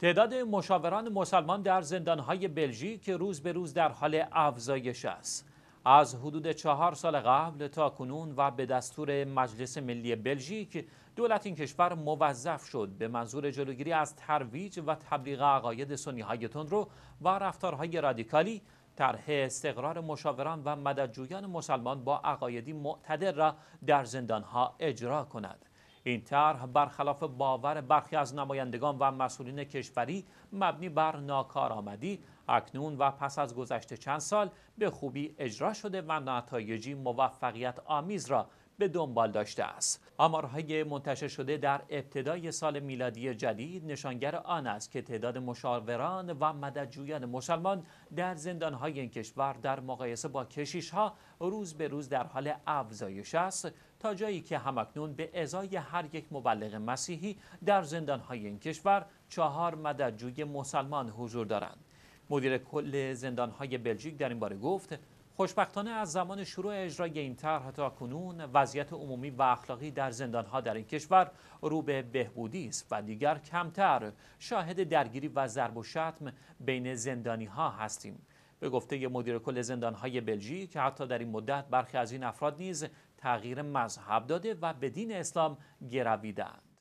تعداد مشاوران مسلمان در زندانهای بلژیک روز به روز در حال افزایش است. از حدود چهار سال قبل تا کنون و به دستور مجلس ملی بلژیک دولت این کشور موظف شد به منظور جلوگیری از ترویج و تبلیغ عقاید سنی های رو و رفتارهای رادیکالی طرح استقرار مشاوران و مددجویان مسلمان با عقایدی معتدل را در زندانها اجرا کند. این طرح برخلاف باور برخی از نمایندگان و مسئولین کشوری مبنی بر ناکارآمدی اکنون و پس از گذشت چند سال به خوبی اجرا شده و نتایجی موفقیت آمیز را به دنبال داشته است آمارهای منتشر شده در ابتدای سال میلادی جدید نشانگر آن است که تعداد مشاوران و مددجویان مسلمان در زندانهای این کشور در مقایسه با ها روز به روز در حال افزایش است تا جایی که همکنون به ازای هر یک مبلغ مسیحی در زندانهای این کشور چهار مددجوی مسلمان حضور دارند مدیر کل زندانهای بلژیک در این باره گفت خوشبختانه از زمان شروع اجرای این طرح تا کنون وضعیت عمومی و اخلاقی در زندانها در این کشور رو به بهبودی است و دیگر کمتر شاهد درگیری و ضرب و شتم بین زندانی ها هستیم به گفته مدیر کل های بلژیک حتی در این مدت برخی از این افراد نیز تغییر مذهب داده و به دین اسلام گرویدند